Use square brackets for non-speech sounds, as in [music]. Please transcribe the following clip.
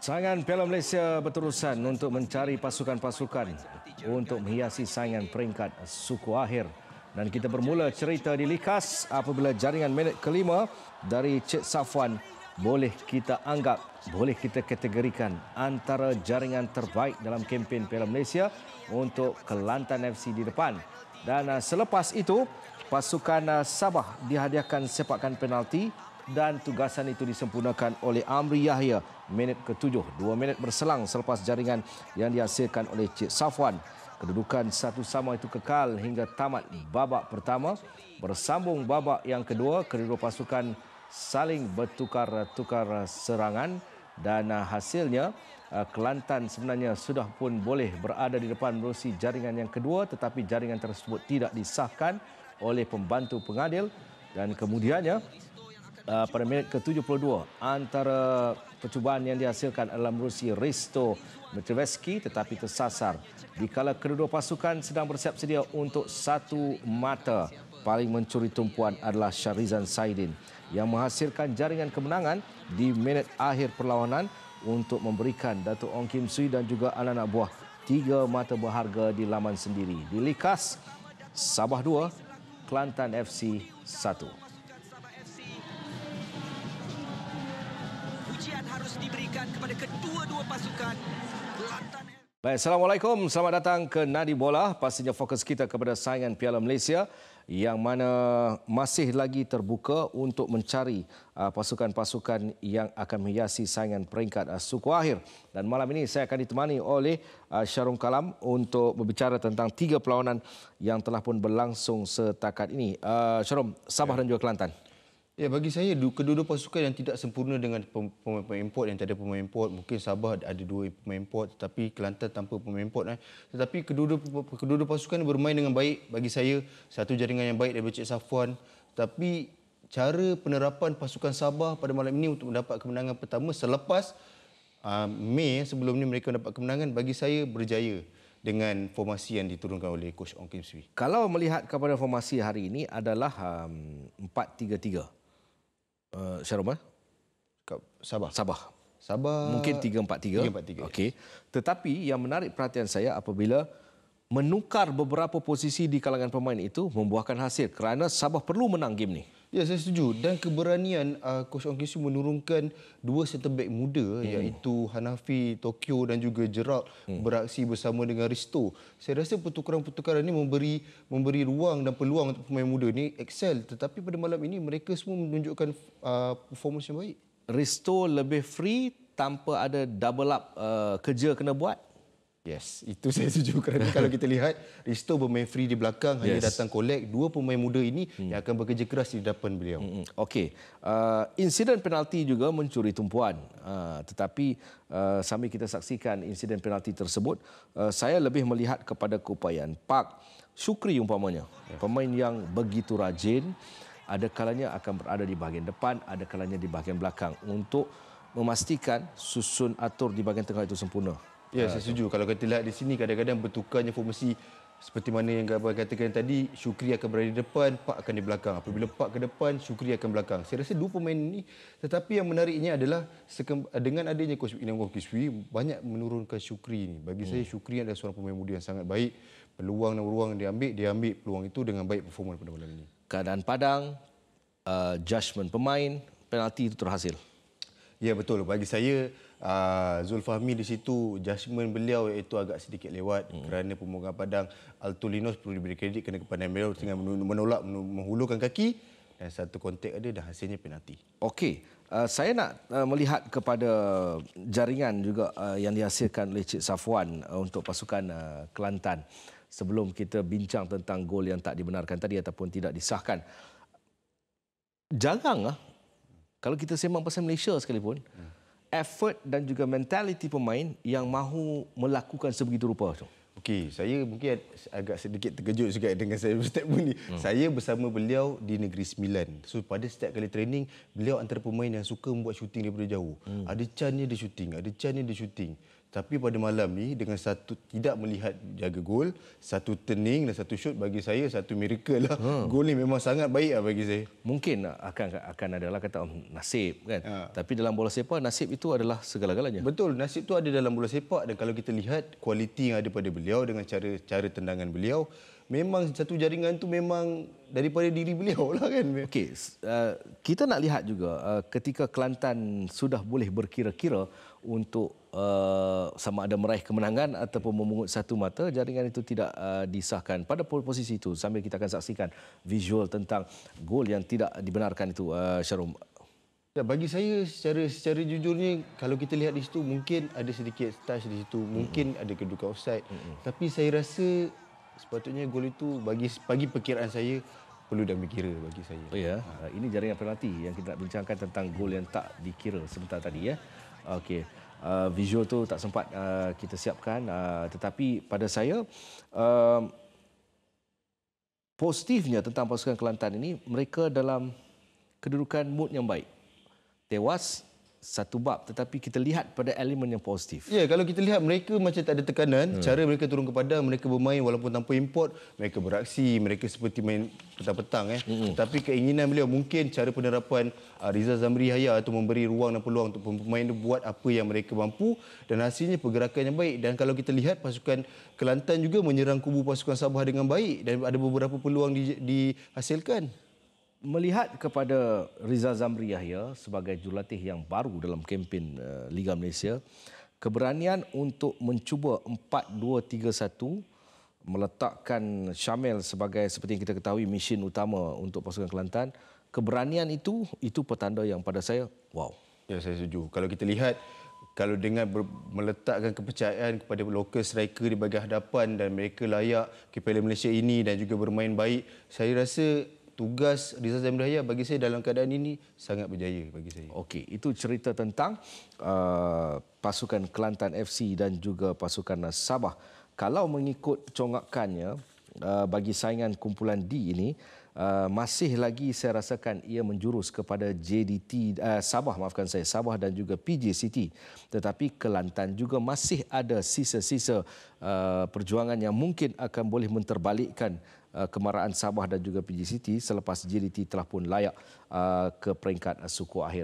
Saingan Piala Malaysia berterusan untuk mencari pasukan-pasukan untuk menghiasi saingan peringkat suku akhir. Dan kita bermula cerita di Likas apabila jaringan minit kelima dari Cik Safwan boleh kita anggap, boleh kita kategorikan antara jaringan terbaik dalam kempen Piala Malaysia untuk Kelantan FC di depan. Dan uh, selepas itu, pasukan uh, Sabah dihadiahkan sepakan penalti dan tugasan itu disempurnakan oleh Amri Yahya minit ke-7 2 minit berselang selepas jaringan yang dihasilkan oleh Cik Safwan kedudukan satu sama itu kekal hingga tamat babak pertama bersambung babak yang kedua kedua pasukan saling bertukar-tukar serangan dan uh, hasilnya uh, Kelantan sebenarnya sudah pun boleh berada di depan merusi jaringan yang kedua tetapi jaringan tersebut tidak disahkan oleh pembantu pengadil dan kemudiannya uh, pada minit ke-72 antara percubaan yang dihasilkan adalah merusi Risto Mitrovski tetapi tersasar di kala kedua pasukan sedang bersiap sedia untuk satu mata paling mencuri tumpuan adalah Syarizan Saidin yang menghasilkan jaringan kemenangan di minit akhir perlawanan untuk memberikan Datuk Ong Kim Sui dan juga anak-anak buah tiga mata berharga di laman sendiri. Di Likas, Sabah 2, Kelantan FC 1. harus diberikan kepada kedua-dua pasukan Baik, Assalamualaikum. Selamat datang ke Nadi Bola. Pastinya fokus kita kepada saingan Piala Malaysia yang mana masih lagi terbuka untuk mencari uh, pasukan-pasukan yang akan menghiasi saingan peringkat uh, suku akhir. Dan malam ini saya akan ditemani oleh uh, Syarung Kalam untuk berbicara tentang tiga perlawanan yang telah pun berlangsung setakat ini. Syarung, Sabah ya. dan juga Kelantan. Ya bagi saya kedua-dua pasukan yang tidak sempurna dengan pemain-pemain import yang tiada pemain import mungkin Sabah ada dua pemain import tetapi Kelantan tanpa pemain import eh. tetapi kedua-dua kedua-dua pasukan bermain dengan baik bagi saya satu jaringan yang baik daripada Cik Safwan tapi cara penerapan pasukan Sabah pada malam ini untuk mendapat kemenangan pertama selepas uh, Mei eh, sebelum ini mereka dapat kemenangan bagi saya berjaya dengan formasi yang diturunkan oleh coach Ong Kim Swee. Kalau melihat kepada formasi hari ini adalah um, ah, 4-3-3 uh, eh, Syarumal? Sabah. Sabah. Sabah. Mungkin 343. 343. Okey. Tetapi yang menarik perhatian saya apabila menukar beberapa posisi di kalangan pemain itu membuahkan hasil kerana Sabah perlu menang game ini. Ya, saya setuju. Dan keberanian uh, Coach Ong Kisu menurunkan dua setebek muda hmm. iaitu Hanafi, Tokyo dan juga Gerald hmm. beraksi bersama dengan Risto. Saya rasa pertukaran-pertukaran ini memberi memberi ruang dan peluang untuk pemain muda ini excel. Tetapi pada malam ini mereka semua menunjukkan uh, performance yang baik. Risto lebih free tanpa ada double up uh, kerja kena buat. Yes, itu [laughs] saya setuju kerana kalau kita lihat Risto bermain free di belakang yes. hanya datang kolek dua pemain muda ini hmm. yang akan bekerja keras di depan beliau. Hmm, hmm. Okey. Uh, insiden penalti juga mencuri tumpuan. Uh, tetapi uh, sambil kita saksikan insiden penalti tersebut, uh, saya lebih melihat kepada keupayaan Pak. Syukri umpamanya. Pemain yang begitu rajin ada kalanya akan berada di bahagian depan, ada kalanya di bahagian belakang untuk memastikan susun atur di bahagian tengah itu sempurna. Ya, ah, saya setuju. Kalau kita lihat di sini, kadang-kadang bertukarnya formasi seperti mana yang Abang katakan tadi, Syukri akan berada di depan, Pak akan di belakang. Apabila Pak ke depan, Syukri akan belakang. Saya rasa dua pemain ini, tetapi yang menariknya adalah dengan adanya Coach Inam Kiswi, banyak menurunkan Syukri ini. Bagi hmm. saya, Syukri adalah seorang pemain muda yang sangat baik. Peluang dan ruang yang dia ambil, dia ambil peluang itu dengan baik performa pada malam ini. Keadaan padang, uh, judgement pemain, penalti itu terhasil. Ya, betul. Bagi saya, uh, ah, Zul Fahmi di situ judgement beliau itu agak sedikit lewat hmm. kerana pemegang padang Altulinos perlu diberi kredit kerana kepada Emil hmm. dengan menolak menghulurkan kaki dan satu kontak ada dan hasilnya penalti. Okey, uh, saya nak uh, melihat kepada jaringan juga uh, yang dihasilkan oleh Cik Safwan uh, untuk pasukan uh, Kelantan sebelum kita bincang tentang gol yang tak dibenarkan tadi ataupun tidak disahkan. Jarang lah. Kalau kita sembang pasal Malaysia sekalipun, hmm effort dan juga mentaliti pemain yang mahu melakukan sebegitu rupa tu? Okey, saya mungkin agak sedikit terkejut juga [laughs] dengan saya step pun ni. Hmm. Saya bersama beliau di Negeri Sembilan. So pada setiap kali training, beliau antara pemain yang suka membuat shooting daripada jauh. Hmm. Ada chance dia shooting, ada chance dia shooting. Tapi pada malam ni dengan satu tidak melihat jaga gol, satu turning dan satu shoot bagi saya satu miracle lah. Hmm. Gol ni memang sangat baik lah bagi saya. Mungkin akan akan adalah kata um, nasib kan. Ha. Tapi dalam bola sepak nasib itu adalah segala-galanya. Betul, nasib itu ada dalam bola sepak dan kalau kita lihat kualiti yang ada pada beliau dengan cara cara tendangan beliau memang satu jaringan tu memang daripada diri beliau lah kan. Okey, uh, kita nak lihat juga uh, ketika Kelantan sudah boleh berkira-kira untuk uh, sama ada meraih kemenangan ataupun memungut satu mata, jaringan itu tidak uh, disahkan. Pada posisi itu, sambil kita akan saksikan visual tentang gol yang tidak dibenarkan itu, uh, Syarum. Ya, bagi saya secara secara jujurnya kalau kita lihat di situ mungkin ada sedikit touch di situ mungkin mm -hmm. ada kedudukan offside mm -hmm. tapi saya rasa sepatutnya gol itu bagi bagi perkiraan saya perlu dah dikira bagi saya. Oh, ya. Ha, ini jaringan penalti yang kita nak bincangkan tentang gol yang tak dikira sebentar tadi ya. Okey. Uh, visual tu tak sempat uh, kita siapkan uh, tetapi pada saya um, positifnya tentang pasukan Kelantan ini mereka dalam kedudukan mood yang baik. Tewas satu bab tetapi kita lihat pada elemen yang positif. Ya, kalau kita lihat mereka macam tak ada tekanan, hmm. cara mereka turun ke padang, mereka bermain walaupun tanpa import, mereka beraksi, mereka seperti main petang-petang eh. Hmm. Tapi keinginan beliau mungkin cara penerapan uh, ah, Rizal Zamri Haya itu memberi ruang dan peluang untuk pemain itu buat apa yang mereka mampu dan hasilnya pergerakan yang baik dan kalau kita lihat pasukan Kelantan juga menyerang kubu pasukan Sabah dengan baik dan ada beberapa peluang di, dihasilkan melihat kepada Rizal Zamri Yahya sebagai jurulatih yang baru dalam kempen eh, Liga Malaysia, keberanian untuk mencuba 4-2-3-1 meletakkan Syamel sebagai seperti yang kita ketahui mesin utama untuk pasukan Kelantan, keberanian itu itu petanda yang pada saya wow. Ya saya setuju. Kalau kita lihat kalau dengan meletakkan kepercayaan kepada local striker di bahagian hadapan dan mereka layak ke Piala Malaysia ini dan juga bermain baik, saya rasa tugas Rizal Zain Hidayah bagi saya dalam keadaan ini sangat berjaya bagi saya. Okey, itu cerita tentang uh, pasukan Kelantan FC dan juga pasukan Sabah. Kalau mengikut congakannya uh, bagi saingan kumpulan D ini, Uh, masih lagi saya rasakan ia menjurus kepada JDT uh, Sabah maafkan saya Sabah dan juga PJ City tetapi Kelantan juga masih ada sisa-sisa uh, perjuangan yang mungkin akan boleh menterbalikkan uh, kemarahan Sabah dan juga PJ City selepas JDT telah pun layak uh, ke peringkat uh, suku akhir